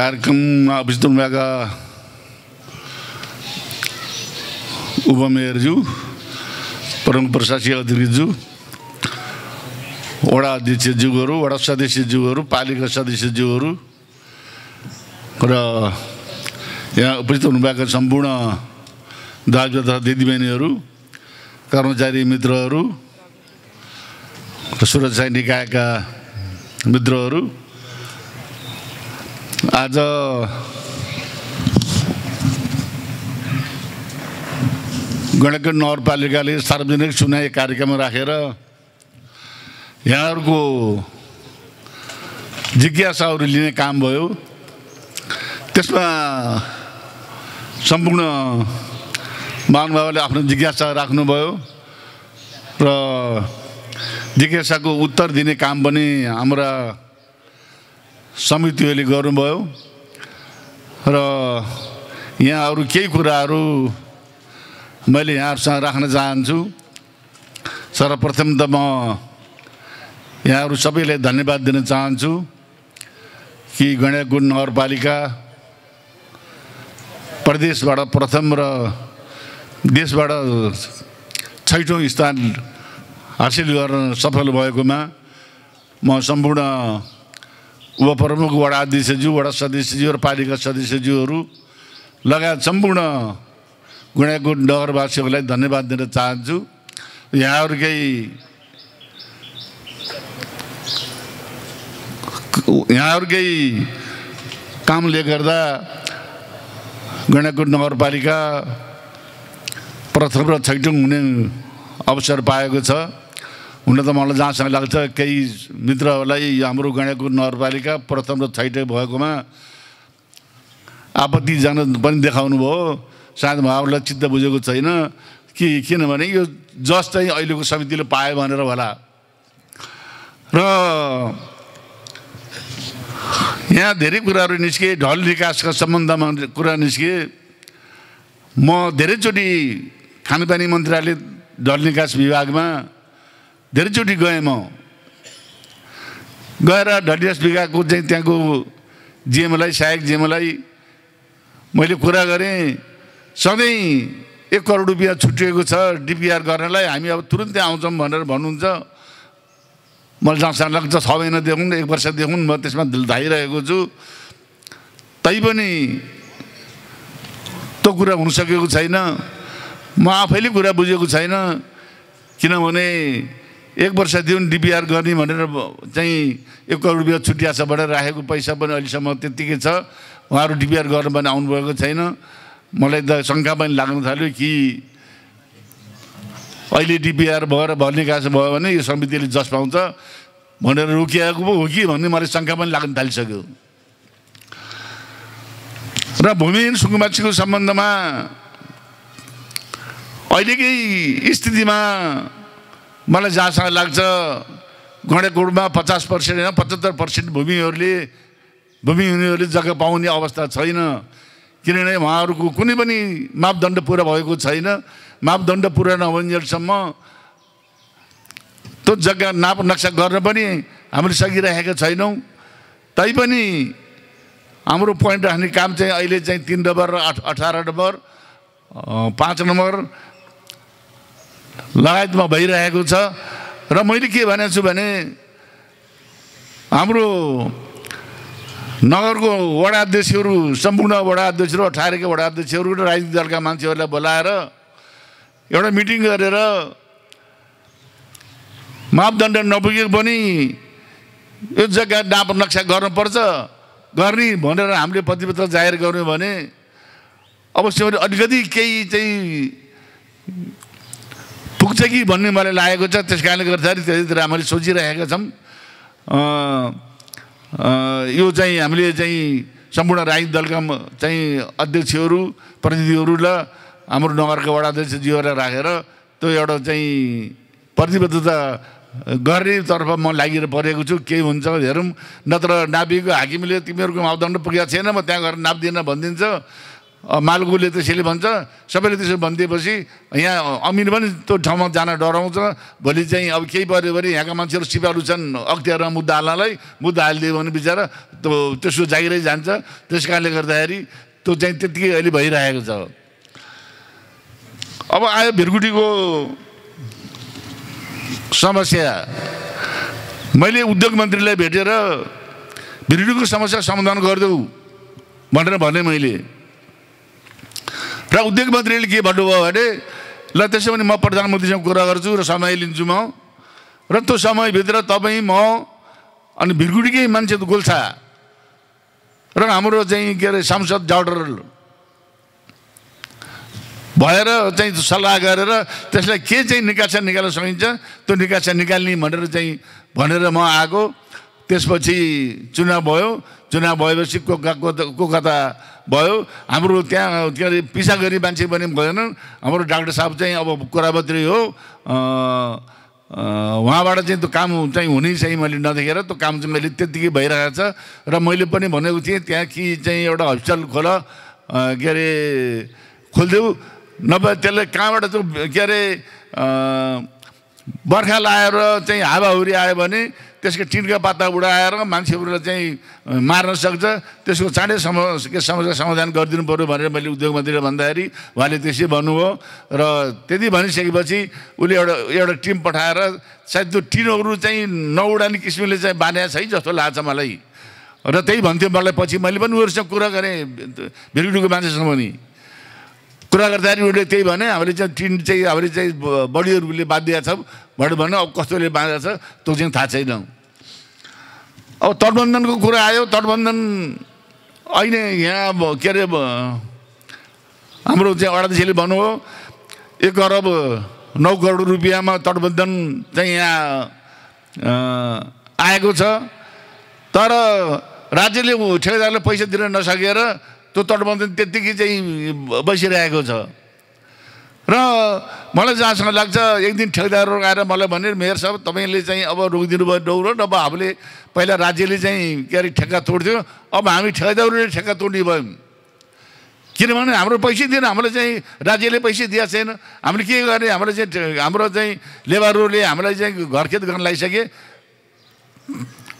కార్యక్రమం నా అభిస్తుండగా प्रमुख प्रशासकीय प्रशासकीय అధికారిజు वडा अध्यक्षज्यूहरू वडा सदस्यज्यूहरू पालिका सदस्यज्यूहरू र यहाँ उपस्थित हुनुभएका सम्पूर्ण दाजु तथा दिदीबहिनीहरू कर्मचारी मित्रहरू र सुरक्षा निकायका मित्रहरू आज गणकन नगरपालिकाले सार्वजनिक सुनाइ कार्यक्रम राखेर यहाँहरूको जिज्ञासाहरू लिने काम भयो त्यसमा सम्पूर्ण महानुभावले आफ्नो जिज्ञासा राख्नुभयो र जिज्ञासाको उत्तर दिने काम पनि हाम्रा समितिहरूले गर्नुभयो र यहाँ अरू केही कुराहरू मैले यहाँहरूसँग राख्न चाहन्छु सर्वप्रथम त म यहाँहरू सबैलाई धन्यवाद दिन चाहन्छु कि गणेगुण नगरपालिका प्रदेशबाट प्रथम र देशबाट छैठौँ स्थान हासिल गर्न सफल भएकोमा म सम्पूर्ण उपप्रमुख वडा अध्यक्षज्यू वडा सदस्यज्यू र पालिका सदस्यज्यूहरू लगायत सम्पूर्ण गुणाकोट नगरवासीहरूलाई धन्यवाद दिन चाहन्छु यहाँहरूकै यहाँहरूकै कामले गर्दा गणकुट नगरपालिका प्रथम र छैटौँ हुने अवसर पाएको छ हुन त मलाई जहाँसम्म लाग्छ केही मित्रहरूलाई हाम्रो गण्यकुर नगरपालिका प्रथम र छैटे भएकोमा आपत्ति जान पनि देखाउनुभयो भयो सायद उहाँहरूलाई चित्त बुझेको छैन कि किनभने यो जस चाहिँ अहिलेको समितिले पायो भनेर होला र यहाँ धेरै कुराहरू निस्के ढल विकासका सम्बन्धमा कुरा निस्के म धेरैचोटि खानेपानी मन्त्रालय ढल निकास विभागमा धेरैचोटि गएँ म गएर ढडियास बिगाको चाहिँ त्यहाँको जिएमलाई सहायक जिएमलाई मैले कुरा गरेँ सधैँ एक करोड रुपियाँ छुटिएको छ डिपिआर गर्नलाई हामी अब तुरुन्तै आउँछौँ भनेर भन्नुहुन्छ मलाई जहाँसम्म लाग्छ छ महिनादेखि एक वर्ष वर्षदेखि म त्यसमा धाइरहेको छु तैपनि त्यो कुरा हुनसकेको छैन म आफैले कुरा बुझेको छैन किनभने एक वर्ष वर्षदेखि डिपिआर गर्ने भनेर चाहिँ एक करोड रुपियाँ छुट्यासबाट राखेको पैसा पनि अहिलेसम्म त्यत्तिकै छ उहाँहरू डिपिआर गर्नु पनि आउनुभएको छैन मलाई त शङ्का पनि लाग्न थाल्यो कि अहिले डिपिआर भएर भन्ने खास भयो भने यो समितिले जस पाउँछ भनेर रोकिएको पो हो कि भन्ने मलाई शङ्का पनि लाग्न थालिसक्यो र भूमिहीन सुकुम्बासीको सम्बन्धमा अहिलेकै स्थितिमा मलाई जहाँसँग लाग्छ गणेगुडमा पचास पर्सेन्ट होइन पचहत्तर पर्सेन्ट भूमिहरूले भूमिहीनहरूले जग्गा पाउने अवस्था छैन किनभने उहाँहरूको कुनै पनि मापदण्ड पुरा भएको छैन मापदण्ड पुरा नभइन्जेलसम्म त्यो जग्गा नाप नक्सा गर्न पनि हामीले सकिराखेका छैनौँ तैपनि हाम्रो पोइन्ट राख्ने काम चाहिँ अहिले चाहिँ तिन नम्बर र आठ अठार नम्बर पाँच नम्बर लगायतमा भइरहेको छ र मैले के भनेको छु भने हाम्रो नगरको वडा अध्यक्षहरू सम्पूर्ण वडा अध्यक्षहरू अठारको अध्यक्षहरू र राजनीतिक दलका मान्छेहरूलाई बोलाएर एउटा मिटिङ गरेर मापदण्ड नपुगे पनि यो जग्गा नाप नक्सा गर्नुपर्छ गर्ने भनेर हामीले प्रतिपत्र जाहेर गऱ्यौँ भने अवश्य पनि अलिकति केही चाहिँ पुग्छ कि भन्ने मलाई लागेको छ त्यस कारणले गर्दाखेरि त्यतातिर हामीले सोचिरहेका छौँ यो चाहिँ हामीले चाहिँ सम्पूर्ण राजनीतिक दलका चाहिँ अध्यक्षहरू प्रतिनिधिहरू र हाम्रो नगरका वडाध्यक्षज्यूहरूलाई राखेर त्यो एउटा चाहिँ प्रतिबद्धता गर्नेतर्फ म लागेर परेको छु केही हुन्छ हेरौँ नत्र नापिएको हाकिमले तिमीहरूको मापदण्ड पुगेको छैन म त्यहाँ गएर नाप्दिनँ भनिदिन्छ मालगुले त्यसैले भन्छ सबैले त्यसो भनिदिएपछि यहाँ अमिन पनि त्यो ठाउँमा जान डराउँछ भोलि चाहिँ अब केही पऱ्यो भने यहाँका मान्छेहरू सिपालु छन् अख्तियारमा मुद्दा हाल्नलाई मुद्दा हालिदियो भने बिचरा त्यो त्यसो जागिरै जान्छ त्यस कारणले गर्दाखेरि त्यो चाहिँ त्यत्तिकै अहिले भइरहेको छ अब आयो भिरगुटीको समस्या मैले उद्योग मन्त्रीलाई भेटेर भिरगुटीको समस्या समाधान गरिदेऊ भनेर भने मैले र उद्योग मन्त्रीले के भन्नुभयो भने ल त्यसो भने म प्रधानमन्त्रीसँग कुरा गर्छु र समय लिन्छु म र त्यो समयभित्र तपाईँ म अनि भिरगुडीकै मान्छे त गोल्छा र हाम्रो चाहिँ के अरे सांसद डाक्टर भएर चाहिँ सल्लाह गरेर त्यसलाई के चाहिँ निकासा निकाल्न सकिन्छ त्यो निकासा निकाल्ने भनेर चाहिँ भनेर म आएको त्यसपछि चुनाव भयो चुनाव भएपछि को कता भयो हाम्रो त्यहाँ के अरे पिसा गर्ने मान्छे पनि भएनन् हाम्रो डाक्टर साहब चाहिँ अब कुराबत्री हो उहाँबाट चाहिँ त्यो काम चाहिँ हुने चाहिँ मैले नदेखेर त्यो काम चाहिँ मैले त्यत्तिकै भइरहेको छ र मैले पनि भनेको थिएँ त्यहाँ कि चाहिँ एउटा हस्पिटल खोल के अरे खोलिदेऊ नभए त्यसलाई कहाँबाट चाहिँ के अरे बर्खा लाएर चाहिँ हावाहुरी आयो भने त्यसको टिनका पाता उडाएर मान्छेहरूलाई चाहिँ मार्न सक्छ त्यसको चाँडै सम के समस्या समाधान गरिदिनु पऱ्यो भनेर मैले उद्योग मन्त्रीले भन्दाखेरि उहाँले त्यसै भन्नुभयो र त्यति भनिसकेपछि उसले एउटा एउटा टिम पठाएर सायद त्यो टिनहरू चाहिँ नउडाने किसिमले चाहिँ बाँधेको छ है जस्तो लाग्छ मलाई र त्यही भन्थ्यो मलाई पछि मैले पनि उहरूसँग कुरा गरेँ भिरगुडीको मान्छेसँग पनि कुरा गर्दाखेरि उसले त्यही भने हामीले चाहिँ टिन चाहिँ हामीले चाहिँ बडीहरूले बाँधिया छौँ भनेर भने अब कस्तोले बाँधेको छ त्यो चाहिँ थाहा छैन अब तटबन्धनको कुरा आयो तटबन्धन अहिले यहाँ अब के अरे हाम्रो चाहिँ अडादेशीले भन्नुभयो एक अरब नौ करोड रुपियाँमा तटबन्धन चाहिँ यहाँ आएको छ तर राज्यले ठेकेदारले पैसा दिन नसकेर त्यो तटबन्धन त्यत्तिकै चाहिँ बसिरहेको छ र मलाई जहाँसम्म लाग्छ एक दिन ठेकदार आएर मलाई भने मेयर साहब तपाईँले चाहिँ अब रोकिदिनु भयो डौरो नभए हामीले पहिला राज्यले चाहिँ के अरे ठेक्का तोड्थ्यो अब हामी ठेकदारहरूले ठेक्का तोड्ने भयौँ किनभने हाम्रो पैसै दिएन हामीलाई चाहिँ राज्यले पैसै दिएको छैन हामीले के गर्ने हामीलाई चाहिँ हाम्रो चाहिँ लेबरहरूले हामीलाई चाहिँ घरखेत गर्न लगाइसके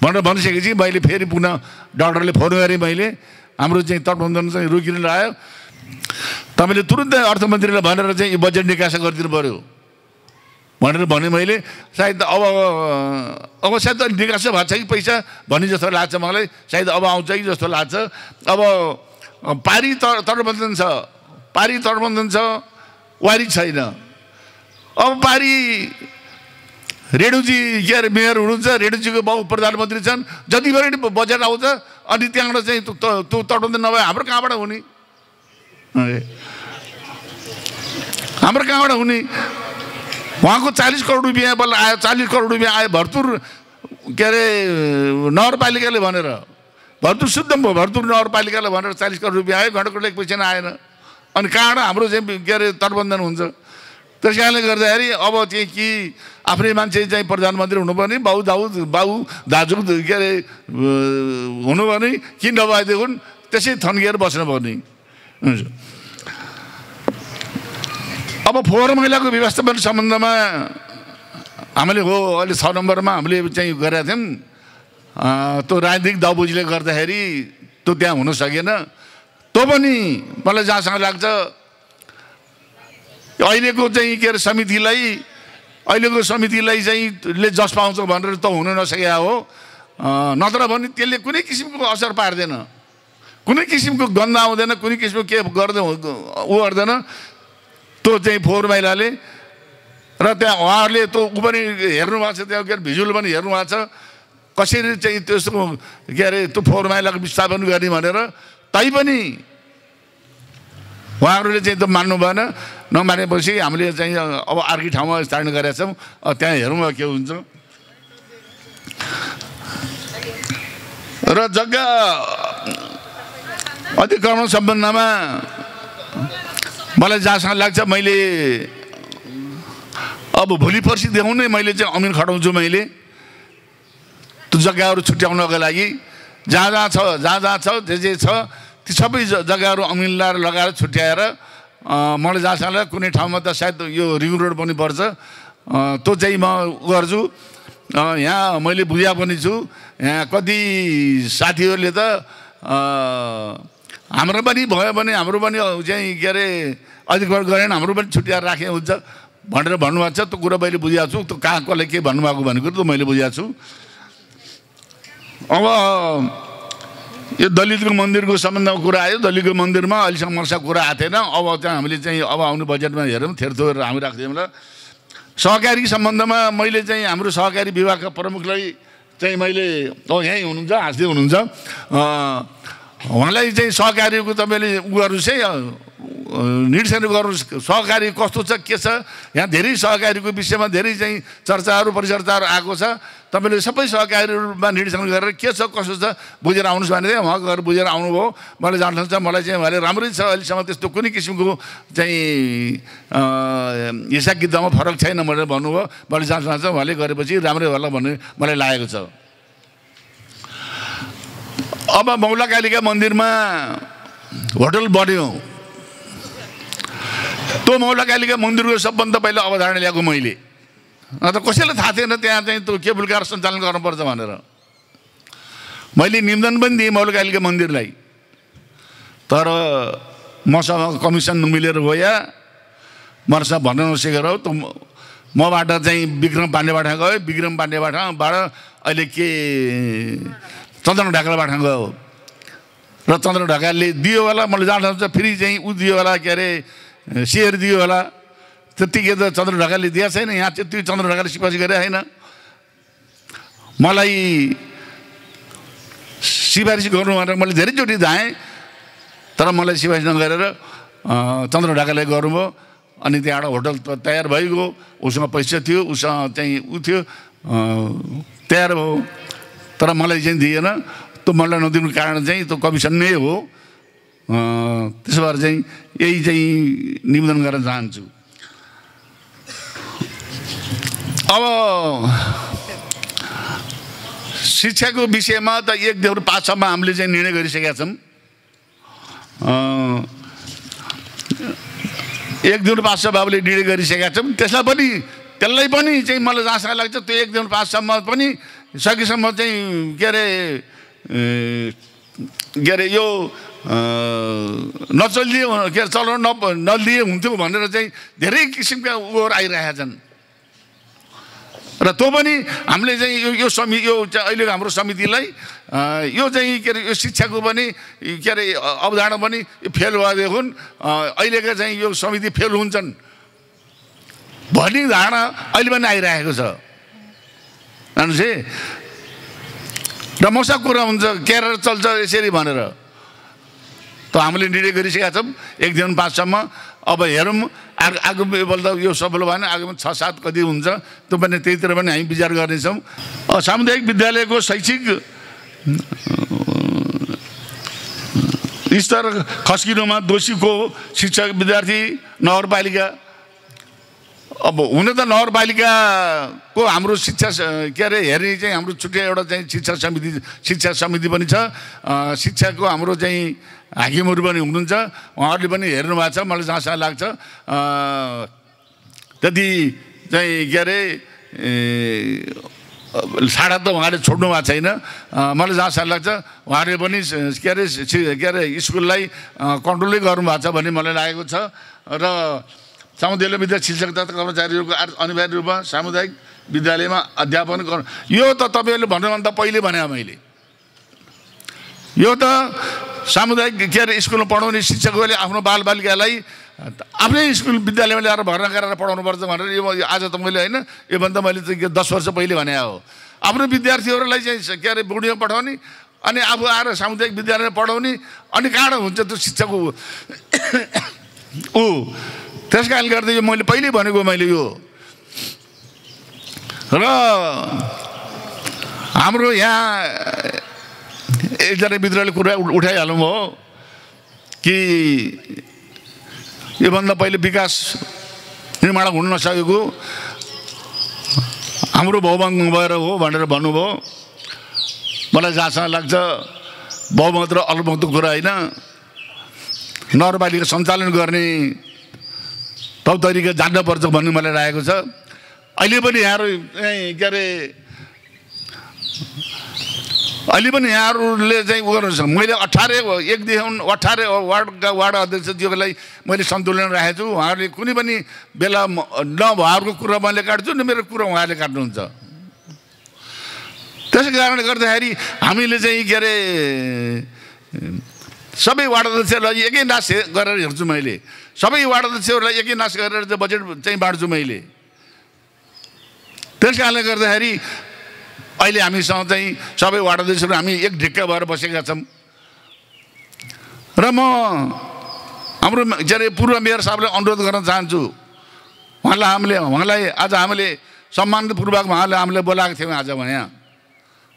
भनेर भनिसकेपछि मैले फेरि पुनः डक्टरले फोन गरेँ मैले हाम्रो चाहिँ तटबन्धन चाहिँ रोकिन आयो तपाईँले तुरुन्तै अर्थमन्त्रीलाई भनेर चाहिँ यो बजेट निकासा गरिदिनु पऱ्यो भनेर भने मैले सायद अब अब सायद निकासा भएको छ कि पैसा भन्ने जस्तो लाग्छ मलाई सायद अब आउँछ कि जस्तो लाग्छ अब पारी त तटबन्धन छ पारी तटबन्धन छ वारी छैन अब पारी रेणुजी के अरे मेयर हुनुहुन्छ रेणुजीको बाउ प्रधानमन्त्री छन् जति पनि बजेट आउँछ अनि त्यहाँबाट चाहिँ त्यो तटाउँदै नभए हाम्रो कहाँबाट हुने हाम्रो कहाँबाट हुने उहाँको चालिस करोड रुपियाँ बल्ल आयो चालिस करोड रुपियाँ आयो भर्तुर के अरे नगरपालिकाले भनेर भर्तुर शुद्ध भयो भर्तुर नगरपालिकाले भनेर चालिस करोड रुपियाँ आयो घन्टाको एक पैसा आएन अनि कहाँबाट हाम्रो चाहिँ के अरे तटबन्धन हुन्छ त्यस कारणले गर्दाखेरि अब चाहिँ कि आफ्नै मान्छे चाहिँ प्रधानमन्त्री हुनुपर्ने बाउ दाउ बाउ दाजु के अरे हुनु भने कि नभएदेखि त्यसै थन्किएर बस्नुपर्ने हुन्छ अब फोहोर मैलाको व्यवस्थापन सम्बन्धमा हामीले हो अहिले छ नम्बरमा हामीले चाहिँ गरेका थियौँ त्यो राजनीतिक दाउबुजीले गर्दाखेरि त्यो त्यहाँ हुन सकेन तँ पनि मलाई जहाँसँग लाग्छ अहिलेको चाहिँ के अरे समितिलाई अहिलेको समितिलाई चाहिँ ले जस पाउँछ भनेर त हुन नसकेको हो नत्र भने त्यसले कुनै किसिमको असर पार्दैन कुनै किसिमको गन्ध आउँदैन कुनै किसिमको के गर्दै ऊ गर्दैन त्यो चाहिँ फोहोर मैलाले र त्यहाँ उहाँहरूले त्यो ऊ पनि हेर्नुभएको छ त्यहाँ के अरे भिजुअल पनि हेर्नुभएको छ कसरी चाहिँ त्यसको के अरे त्यो फोहोर मैलाको विस्थापन गर्ने भनेर तैपनि उहाँहरूले चाहिँ त्यो मान्नु भएन नमानेपछि हामीले चाहिँ अब अर्कै ठाउँमा स्थान गरेका छौँ त्यहाँ हेरौँ के हुन्छ र जग्गा अतिक्रमण सम्बन्धमा मलाई जहाँसम्म लाग्छ मैले अब भोलि पर्सि नै मैले चाहिँ अमिन खटाउँछु मैले त्यो जग्गाहरू छुट्याउनको लागि जहाँ जहाँ छ जहाँ जहाँ छ जे जे छ ती सबै जग्गाहरू अमिलाएर लगाएर छुट्याएर मलाई जहाँसम्म कुनै ठाउँमा त सायद यो रिङ रोड पनि पर्छ त्यो चाहिँ म गर्छु यहाँ मैले बुझा पनि छु यहाँ कति साथीहरूले त हाम्रो पनि भयो भने हाम्रो पनि चाहिँ के अरे अधिकार गरेन हाम्रो पनि छुट्याएर राखे हुन्छ भनेर भन्नुभएको छ त्यो कुरो मैले बुझाएको छु त्यो कहाँ कसले के भन्नुभएको भनेको कुरो त मैले बुझाएको छु अब यो दलितको मन्दिरको सम्बन्धमा कुरा आयो दलितको मन्दिरमा अहिलेसम्म मर्सा कुरा आएको थिएन अब त्यहाँ हामीले चाहिँ अब आउने बजेटमा हेरौँ थेरथोर हामी राखिदिउँ ल सहकारी सम्बन्धमा मैले चाहिँ हाम्रो सहकारी विभागका प्रमुखलाई चाहिँ मैले यहीँ हुनुहुन्छ हाँस्दै हुनुहुन्छ उहाँलाई चाहिँ सहकारीको तपाईँले उ गर्नु चाहिँ निरीक्षण गर्नुहोस् सहकारी कस्तो छ के छ यहाँ धेरै सहकारीको विषयमा धेरै चाहिँ चर्चाहरू परिचर्चाहरू आएको छ तपाईँले सबै सहकारीहरूमा निरीक्षण गरेर के छ कस्तो छ बुझेर आउनुहोस् भने चाहिँ उहाँ घर बुझेर आउनुभयो मलाई जान्नुहुन्छ मलाई चाहिँ उहाँले राम्रै छ अहिलेसम्म त्यस्तो कुनै किसिमको चाहिँ हिसाब किताबमा फरक छैन भनेर भन्नुभयो मलाई जान्नुहुन्छ उहाँले गरेपछि राम्रै होला भन्ने मलाई लागेको छ अब मौलाकालिका मन्दिरमा होटल बन्यो त्यो मौला कालिका मन्दिरको सबभन्दा पहिला अवधारणा ल्याएको मैले अन्त कसैलाई थाहा थिएन त्यहाँ चाहिँ त्यो केबुलकार सञ्चालन गर्नुपर्छ भनेर मैले निम्दन पनि दिएँ मौला कालिका मन्दिरलाई तर मसँग कमिसन मिलेर गयो मसँग भन्न नसकेर त मबाट चाहिँ विक्रम पाण्डेबाट गयो विक्रम पाण्डेबाट अहिले के चन्द्र ढकालबाट गयो र चन्द्र ढकालले दियो होला मैले जान सक्छ फेरि चाहिँ ऊ दियो होला के अरे सेयर दियो होला त्यतिकै त चन्द्र ढकालले दिएको छैन यहाँ त्यति चन्द्र ढकालले सिफारिस गरेको छैन मलाई सिफारिस गर्नु भनेर मैले धेरैचोटि धाएँ तर मलाई सिफारिस नगरेर चन्द्र ढाकाले गर्नुभयो अनि त्यहाँबाट होटल तयार भइगयो उसँग पैसा थियो उसँग चाहिँ ऊ थियो तयार भयो तर मलाई चाहिँ दिएन त्यो मलाई नदिनुको कारण चाहिँ त्यो कमिसन नै हो त्यसो भएर चाहिँ यही चाहिँ निवेदन गर्न चाहन्छु अब शिक्षाको विषयमा त एक देउर पाँचसम्म हामीले चाहिँ निर्णय गरिसकेका छौँ एक दिन पाँचसम्मले निर्णय गरिसकेका छौँ त्यसलाई पनि त्यसलाई पनि चाहिँ मलाई जहाँसम्म लाग्छ त्यो एक दिन पाँचसम्म पनि सकेसम्म चाहिँ के अरे के अरे यो नचलिए के अरे चलाउन न नलिए हुन्थ्यो भनेर चाहिँ धेरै किसिमका उहरू आइरहेका छन् र त्यो पनि हामीले चाहिँ यो यो समि यो अहिलेको हाम्रो समितिलाई यो चाहिँ के अरे यो शिक्षाको पनि के अरे अवधारणा पनि फेल भएदेखि अहिलेका चाहिँ यो समिति फेल हुन्छन् भन्ने धारणा अहिले पनि आइरहेको छ भनेपछि र मौसा कुरा हुन्छ क्यारेर चल्छ यसरी भनेर त हामीले निर्णय गरिसकेका छौँ एकदेखि पाँचसम्म अब हेरौँ आगो आगो त यो सफल भएन आगोमा छ सात कति हुन्छ त्यो पनि त्यहीतिर पनि हामी विचार गर्नेछौँ सामुदायिक विद्यालयको शैक्षिक स्तर खस्किनुमा दोषीको शिक्षक विद्यार्थी नगरपालिका अब हुन त नगरपालिकाको हाम्रो शिक्षा के अरे हेर्ने चाहिँ हाम्रो छुट्टै एउटा चाहिँ शिक्षा समिति शिक्षा समिति पनि छ शिक्षाको हाम्रो चाहिँ हाकिमहरू पनि हुनुहुन्छ उहाँहरूले पनि हेर्नु भएको छ मलाई जहाँसम्म लाग्छ त्यति चाहिँ के अरे साडा त उहाँले छोड्नु भएको छैन मलाई जहाँसम्म लाग्छ उहाँहरूले पनि के अरे के अरे स्कुललाई कन्ट्रोलै गर्नुभएको छ भन्ने मलाई लागेको छ र सामुदायिक विद्या तथा कर्मचारीहरूको आर्थ अनिवार्य रूपमा सामुदायिक विद्यालयमा अध्यापन गर्नु यो त तपाईँहरूले भन्नुभन्दा पहिले भने मैले यो त सामुदायिक के अरे स्कुलमा पढाउने शिक्षकहरूले आफ्नो बालबालिकालाई आफ्नै स्कुल विद्यालयमा ल्याएर भर्ना गरेर पढाउनुपर्छ भनेर यो आज त मैले होइन योभन्दा मैले त दस वर्ष पहिले भने हो आफ्नो विद्यार्थीहरूलाई चाहिँ के अरे बुढीमा पठाउने अनि आफू आएर सामुदायिक विद्यालयमा पढाउने अनि कहाँ हुन्छ त्यो शिक्षक ऊ त्यस कारणले गर्दा मैले पहिल्यै भनेको मैले यो र हाम्रो यहाँ एकजना मित्रले कुरा उठाइहालौँ हो कि योभन्दा पहिले विकास निर्माण हुन नसकेको हाम्रो बहुमत भएर हो भनेर भन्नुभयो मलाई जहाँसम्म लाग्छ बहुमत र अल्पमतको कुरा होइन नगरपालिका सञ्चालन गर्ने तौ तरिका जान्नपर्छ भन्ने मलाई लागेको छ अहिले पनि यहाँहरू के अरे अहिले पनि यहाँहरूले चाहिँ उ गर्नु मैले अठारै एकदेखि अठारै वार्डका वार्ड अध्यक्ष ज्यूलाई मैले सन्तुलन राखेको छु उहाँहरूले कुनै पनि बेला न कुरा मैले काट्छु न मेरो कुरा उहाँले काट्नुहुन्छ त्यसै कारणले गर्दाखेरि हामीले चाहिँ के अरे सबै वार्ड अध्यक्षलाई एकै नाश गरेर हेर्छु मैले सबै वार्ड अध्यक्षहरूलाई एकै नाश गरेर चाहिँ बजेट चाहिँ बाँड्छु मैले त्यस कारणले गर्दाखेरि अहिले हामीसँग चाहिँ सबै वार्ड अध्यक्षहरू हामी एक ढिक्का भएर बसेका छौँ र म हाम्रो के अरे पूर्व मेयर साहबलाई अनुरोध गर्न चाहन्छु उहाँलाई हामीले उहाँलाई आज हामीले सम्मानपूर्वक उहाँले हामीले बोलाएको थियौँ आज उहाँ यहाँ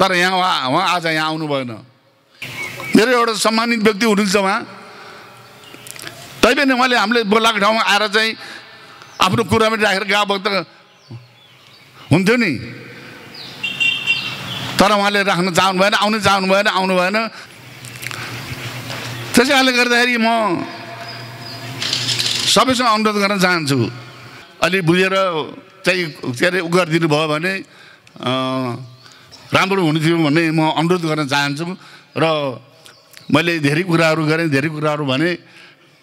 तर यहाँ उहाँ उहाँ आज यहाँ आउनु भएन मेरो एउटा सम्मानित व्यक्ति हुनुहुन्छ उहाँ तैपनि उहाँले हामीले बोलाएको ठाउँमा आएर चाहिँ आफ्नो कुरा पनि राखेर भक्त हुन्थ्यो नि तर उहाँले राख्न चाहनु भएन आउनु चाहनु भएन आउनु भएन त्यसै कारणले गर्दाखेरि म सबैसँग अनुरोध गर्न चाहन्छु अलि बुझेर चाहिँ के अरे उ गरिदिनु भयो भने राम्रो थियो भन्ने म अनुरोध गर्न चाहन्छु र मैले धेरै कुराहरू गरेँ धेरै कुराहरू भने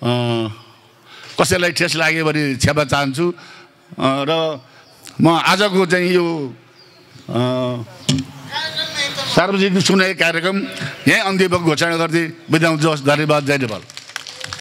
कसैलाई ठेस लाग्यो भने क्षमा चाहन्छु र म आजको चाहिँ यो सार्वजनिक सुनाइ कार्यक्रम यहीँ अन्तिम घोषणा गर्दै बिदाउँछु जोस् धन्यवाद जय नेपाल